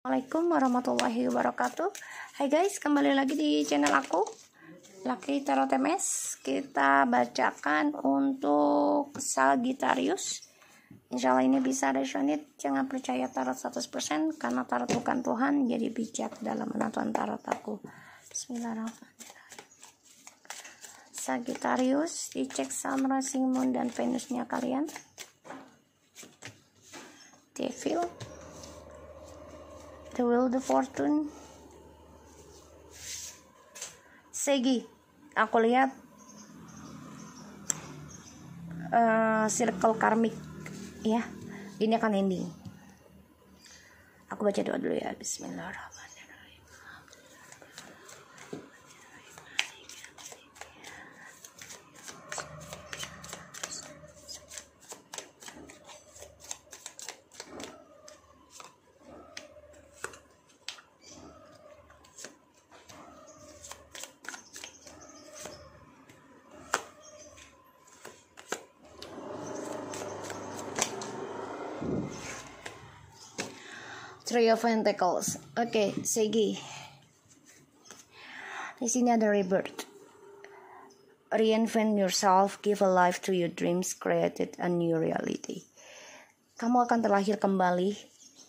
Assalamualaikum warahmatullahi wabarakatuh Hai guys, kembali lagi di channel aku Laki Tarot MS Kita bacakan untuk Sagittarius Insya Allah ini bisa resonate Jangan percaya tarot 100% Karena tarot bukan Tuhan Jadi bijak dalam menonton tarot aku Bismillahirrahmanirrahim Sagittarius Dicek Sun, Rising Moon dan Venusnya kalian Devil The Wheel of Fortune. Segi, aku lihat uh, circle Karmic ya. Ini akan ending. Aku baca doa dulu ya. Bismillahirrahmanirrahim. Three of Pentacles. Oke, okay, segi. Di sini ada rebirth. Reinvent yourself, give a life to your dreams, created a new reality. Kamu akan terlahir kembali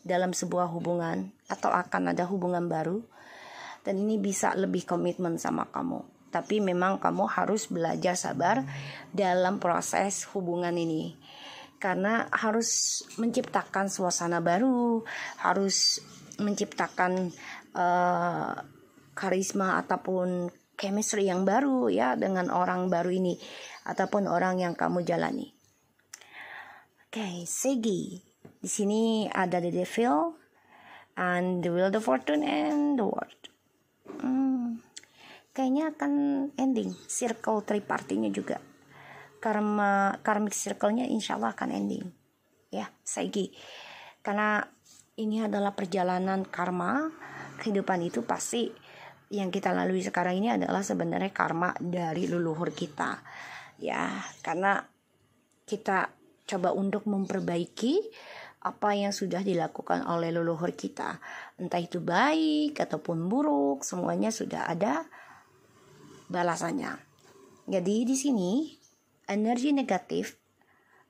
dalam sebuah hubungan atau akan ada hubungan baru dan ini bisa lebih komitmen sama kamu. Tapi memang kamu harus belajar sabar dalam proses hubungan ini karena harus menciptakan suasana baru, harus menciptakan uh, karisma ataupun chemistry yang baru ya dengan orang baru ini ataupun orang yang kamu jalani. Oke, okay, Segi. Di sini ada The Devil and The will, of Fortune and The World. Hmm, kayaknya akan ending circle tripartinya juga karma karmic circle-nya insya Allah akan ending ya segi karena ini adalah perjalanan karma kehidupan itu pasti yang kita lalui sekarang ini adalah sebenarnya karma dari leluhur kita ya karena kita coba untuk memperbaiki apa yang sudah dilakukan oleh leluhur kita. Entah itu baik ataupun buruk, semuanya sudah ada balasannya. Jadi di sini energi negatif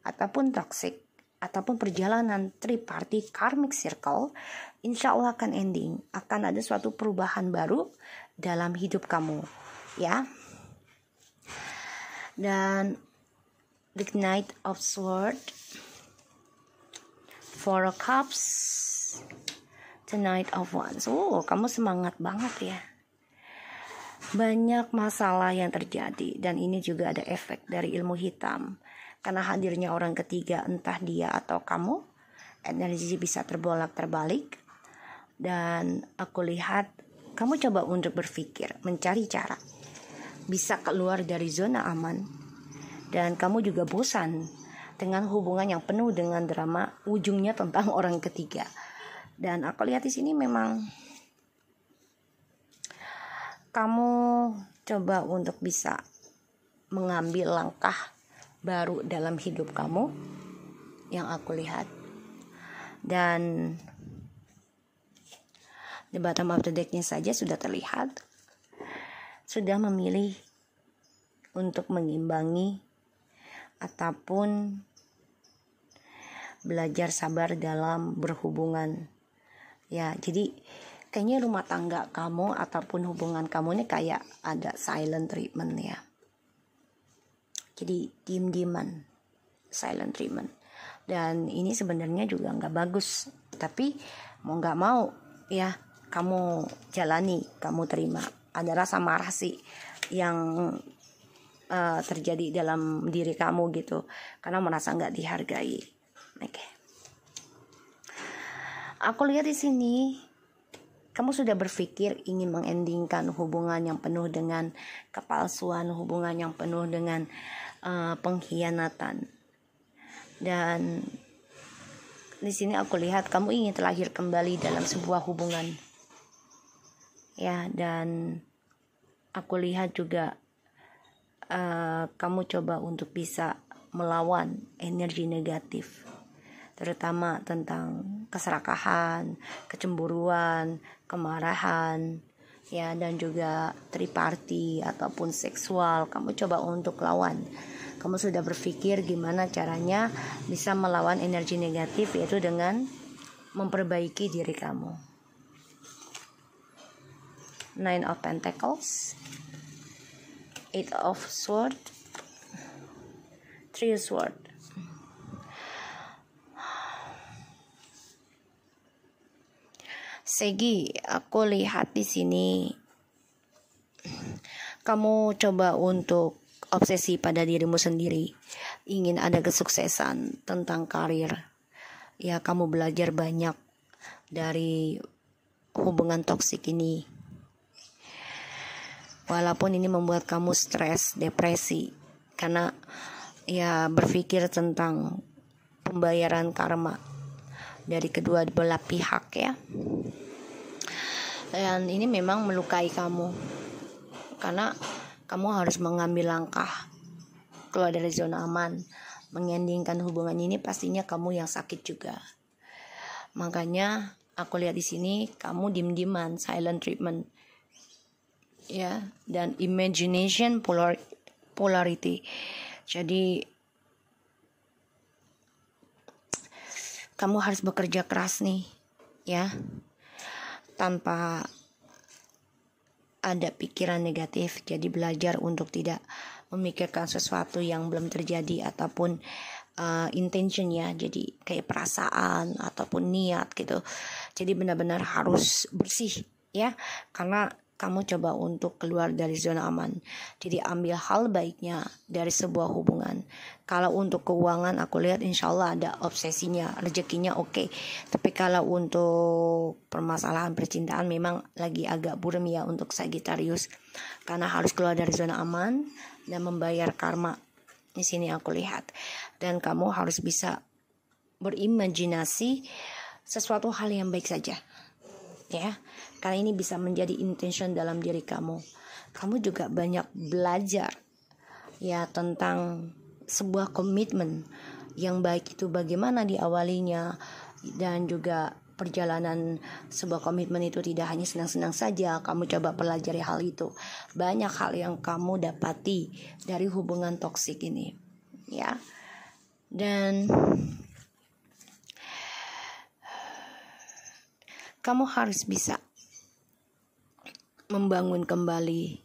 ataupun toxic ataupun perjalanan triparti karmic circle insya Allah akan ending akan ada suatu perubahan baru dalam hidup kamu ya dan the knight of sword four of cups the knight of wands oh kamu semangat banget ya banyak masalah yang terjadi dan ini juga ada efek dari ilmu hitam karena hadirnya orang ketiga entah dia atau kamu energi bisa terbolak terbalik dan aku lihat kamu coba untuk berpikir mencari cara bisa keluar dari zona aman dan kamu juga bosan dengan hubungan yang penuh dengan drama ujungnya tentang orang ketiga dan aku lihat di sini memang kamu coba untuk bisa mengambil langkah baru dalam hidup kamu yang aku lihat dan di bottom of the decknya saja sudah terlihat sudah memilih untuk mengimbangi ataupun belajar sabar dalam berhubungan ya jadi kayaknya rumah tangga kamu ataupun hubungan kamu ini kayak ada silent treatment ya jadi diem-dieman silent treatment dan ini sebenarnya juga nggak bagus tapi mau nggak mau ya kamu jalani kamu terima ada rasa marah sih yang uh, terjadi dalam diri kamu gitu karena merasa nggak dihargai oke okay. aku lihat di sini kamu sudah berpikir ingin mengendingkan hubungan yang penuh dengan kepalsuan, hubungan yang penuh dengan uh, pengkhianatan. Dan di sini aku lihat kamu ingin terlahir kembali dalam sebuah hubungan. Ya, dan aku lihat juga uh, kamu coba untuk bisa melawan energi negatif terutama tentang keserakahan, kecemburuan, kemarahan, ya dan juga triparti ataupun seksual kamu coba untuk lawan kamu sudah berpikir gimana caranya bisa melawan energi negatif yaitu dengan memperbaiki diri kamu nine of pentacles eight of Swords, three of Swords. Segi, aku lihat di sini kamu coba untuk obsesi pada dirimu sendiri. Ingin ada kesuksesan tentang karir. Ya, kamu belajar banyak dari hubungan toksik ini. Walaupun ini membuat kamu stres, depresi karena ya berpikir tentang pembayaran karma dari kedua belah pihak ya dan ini memang melukai kamu karena kamu harus mengambil langkah keluar dari zona aman mengendingkan hubungan ini pastinya kamu yang sakit juga makanya aku lihat di sini kamu dim diman silent treatment ya dan imagination polar polarity jadi kamu harus bekerja keras nih ya tanpa ada pikiran negatif jadi belajar untuk tidak memikirkan sesuatu yang belum terjadi ataupun uh, ya, jadi kayak perasaan ataupun niat gitu jadi benar-benar harus bersih ya karena kamu coba untuk keluar dari zona aman. Jadi ambil hal baiknya dari sebuah hubungan. Kalau untuk keuangan aku lihat insya Allah ada obsesinya, rezekinya oke. Okay. Tapi kalau untuk permasalahan percintaan memang lagi agak buram ya untuk Sagittarius. Karena harus keluar dari zona aman dan membayar karma. Di sini aku lihat. Dan kamu harus bisa berimajinasi sesuatu hal yang baik saja ya karena ini bisa menjadi intention dalam diri kamu kamu juga banyak belajar ya tentang sebuah komitmen yang baik itu bagaimana diawalinya dan juga perjalanan sebuah komitmen itu tidak hanya senang-senang saja kamu coba pelajari hal itu banyak hal yang kamu dapati dari hubungan toksik ini ya dan kamu harus bisa membangun kembali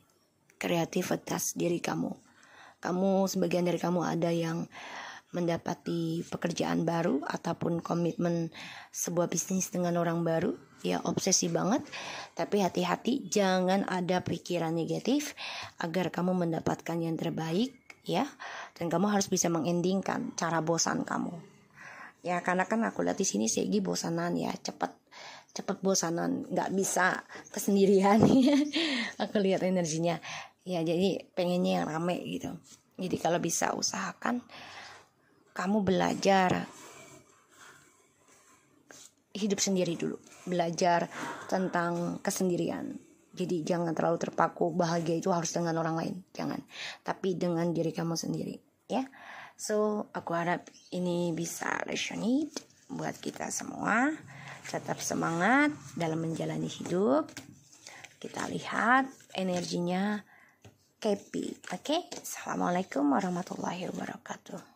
kreativitas diri kamu. Kamu sebagian dari kamu ada yang mendapati pekerjaan baru ataupun komitmen sebuah bisnis dengan orang baru, ya obsesi banget. Tapi hati-hati jangan ada pikiran negatif agar kamu mendapatkan yang terbaik ya. Dan kamu harus bisa mengendingkan cara bosan kamu. Ya, karena kan aku lihat di sini Segi bosanan ya, cepat cepat bosanan nggak bisa kesendirian aku lihat energinya ya jadi pengennya yang rame gitu jadi kalau bisa usahakan kamu belajar hidup sendiri dulu belajar tentang kesendirian jadi jangan terlalu terpaku bahagia itu harus dengan orang lain jangan tapi dengan diri kamu sendiri ya so aku harap ini bisa resonate buat kita semua tetap semangat dalam menjalani hidup. Kita lihat energinya Kepi. Oke, okay? Assalamualaikum warahmatullahi wabarakatuh.